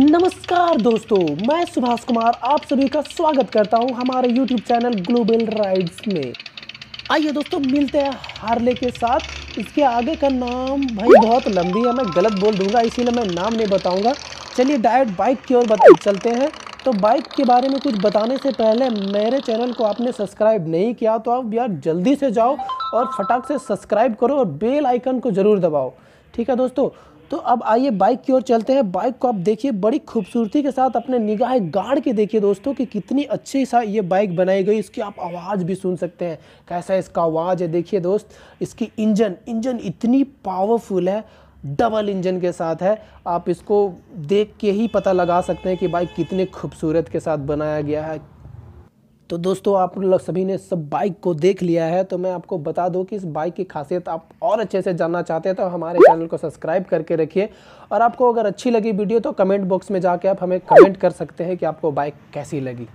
नमस्कार दोस्तों मैं सुभाष कुमार आप सभी का स्वागत करता हूं हमारे YouTube चैनल ग्लोबल राइड्स में आइए दोस्तों मिलते हैं हार्ले के साथ इसके आगे का नाम भाई बहुत लंबी है मैं गलत बोल दूंगा इसीलिए मैं नाम नहीं बताऊंगा चलिए डायरेक्ट बाइक की ओर चलते हैं तो बाइक के बारे में कुछ बताने से पहले मेरे चैनल को आपने सब्सक्राइब नहीं किया तो आप यार जल्दी से जाओ और फटाक से सब्सक्राइब करो और बेल आइकन को ज़रूर दबाओ ठीक है दोस्तों तो अब आइए बाइक की ओर चलते हैं बाइक को आप देखिए बड़ी खूबसूरती के साथ अपने निगाह गाड़ के देखिए दोस्तों कि कितनी अच्छी सा ये बाइक बनाई गई इसकी आप आवाज़ भी सुन सकते हैं कैसा इसका आवाज़ है देखिए दोस्त इसकी इंजन इंजन इतनी पावरफुल है डबल इंजन के साथ है आप इसको देख के ही पता लगा सकते हैं कि बाइक कितने खूबसूरत के साथ बनाया गया है तो दोस्तों आप लोग सभी ने सब बाइक को देख लिया है तो मैं आपको बता दूं कि इस बाइक की खासियत आप और अच्छे से जानना चाहते हैं तो हमारे चैनल को सब्सक्राइब करके रखिए और आपको अगर अच्छी लगी वीडियो तो कमेंट बॉक्स में जाके आप हमें कमेंट कर सकते हैं कि आपको बाइक कैसी लगी